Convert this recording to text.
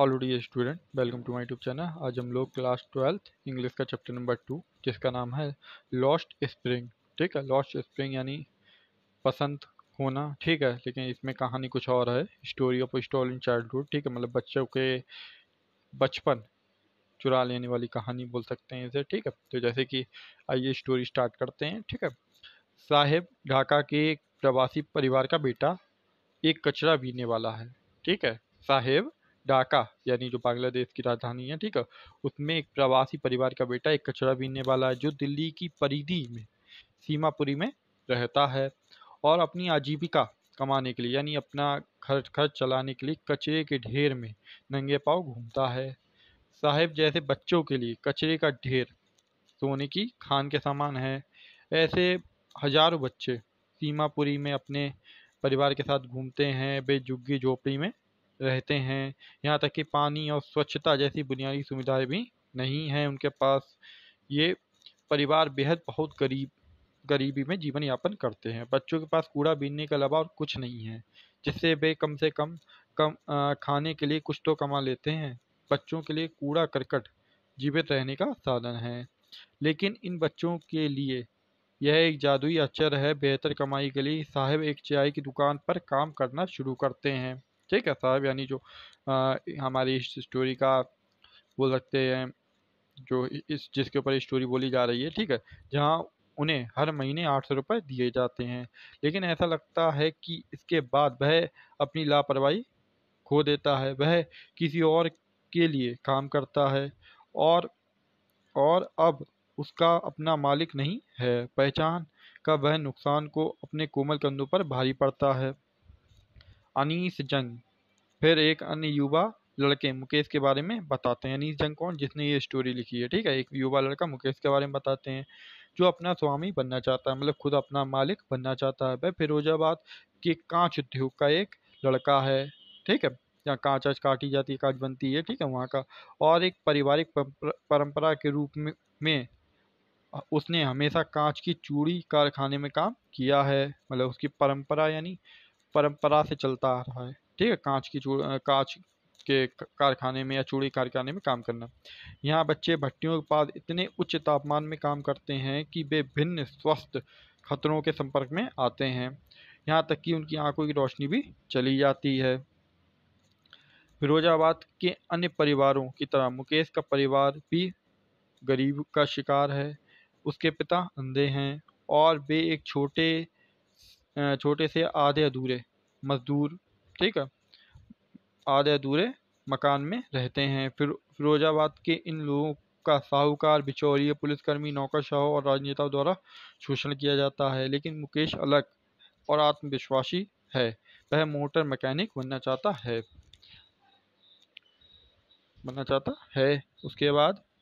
hello the student welcome to my tube channel आज हम लोग क्लास ट्वेल्थ इंग्लिश का चैप्टर नंबर टू जिसका नाम है लॉस्ट स्प्रिंग ठीक है लॉस्ट स्प्रिंग यानी पसंद होना ठीक है लेकिन इसमें कहानी कुछ और है story of stall in childhood ठीक है मतलब बच्चों के बचपन चुरा लेने वाली कहानी बोल सकते हैं इसे ठीक है तो जैसे कि आइए स्टोरी स्टार्ट करते हैं ठीक है साहेब ढाका के प्रवासी परिवार का बेटा एक कचरा बीने वाला है ठीक है साहेब ढाका यानी जो बांग्लादेश की राजधानी है ठीक है उसमें एक प्रवासी परिवार का बेटा एक कचरा बीनने वाला है जो दिल्ली की परिधि में सीमापुरी में रहता है और अपनी आजीविका कमाने के लिए यानी अपना खर्च खर्च चलाने के लिए कचरे के ढेर में नंगे पाँव घूमता है साहेब जैसे बच्चों के लिए कचरे का ढेर सोने की खान के सामान है ऐसे हजारों बच्चे सीमापुरी में अपने परिवार के साथ घूमते हैं बेजुग्गी झोपड़ी में रहते हैं यहाँ तक कि पानी और स्वच्छता जैसी बुनियादी सुविधाएं भी नहीं हैं उनके पास ये परिवार बेहद बहुत गरीब गरीबी में जीवन यापन करते हैं बच्चों के पास कूड़ा बीनने के अलावा और कुछ नहीं है जिससे वे कम से कम कम आ, खाने के लिए कुछ तो कमा लेते हैं बच्चों के लिए कूड़ा करकट जीवित रहने का साधन है लेकिन इन बच्चों के लिए यह एक जादुई अक्षर है बेहतर कमाई के लिए साहब एक चाय की दुकान पर काम करना शुरू करते हैं ठीक है साहब यानी जो आ, हमारी इस स्टोरी का बोल सकते हैं जो इस जिसके ऊपर स्टोरी बोली जा रही है ठीक है जहाँ उन्हें हर महीने आठ सौ रुपये दिए जाते हैं लेकिन ऐसा लगता है कि इसके बाद वह अपनी लापरवाही खो देता है वह किसी और के लिए काम करता है और और अब उसका अपना मालिक नहीं है पहचान का वह नुकसान को अपने कोमल कंधों पर भारी पड़ता है अनीस जंग फिर एक अन्य युवा लड़के मुकेश के बारे में बताते हैं अनीस जंग कौन जिसने ये स्टोरी लिखी है ठीक है एक युवा लड़का मुकेश के बारे में बताते हैं जो अपना स्वामी बनना चाहता है मतलब खुद अपना मालिक बनना चाहता है वह फिरोजाबाद के कांच उद्योग का एक लड़का है ठीक है जहाँ कांच आज काटी जाती है कांच बनती है ठीक है वहाँ का और एक पारिवारिक परंपरा के रूप में, में उसने हमेशा कांच की चूड़ी कारखाने में काम किया है मतलब उसकी परंपरा यानी परंपरा से चलता आ रहा है ठीक है कांच की चूड़ कांच के कारखाने में या चूड़ी कारखाने में काम करना यहाँ बच्चे भट्टियों के पास इतने उच्च तापमान में काम करते हैं कि वे भिन्न स्वस्थ खतरों के संपर्क में आते हैं यहाँ तक कि उनकी आंखों की रोशनी भी चली जाती है फिरोजाबाद के अन्य परिवारों की तरह मुकेश का परिवार भी गरीब का शिकार है उसके पिता अंधे हैं और वे एक छोटे छोटे से आधे अधूरे मज़दूर ठीक है आधे अधूरे मकान में रहते हैं फिर फिरोजाबाद के इन लोगों का साहूकार बिचौलिए पुलिसकर्मी नौकरशाहों और राजनेताओं द्वारा शोषण किया जाता है लेकिन मुकेश अलग और आत्मविश्वासी है वह मोटर मैकेनिक बनना चाहता है बनना चाहता है उसके बाद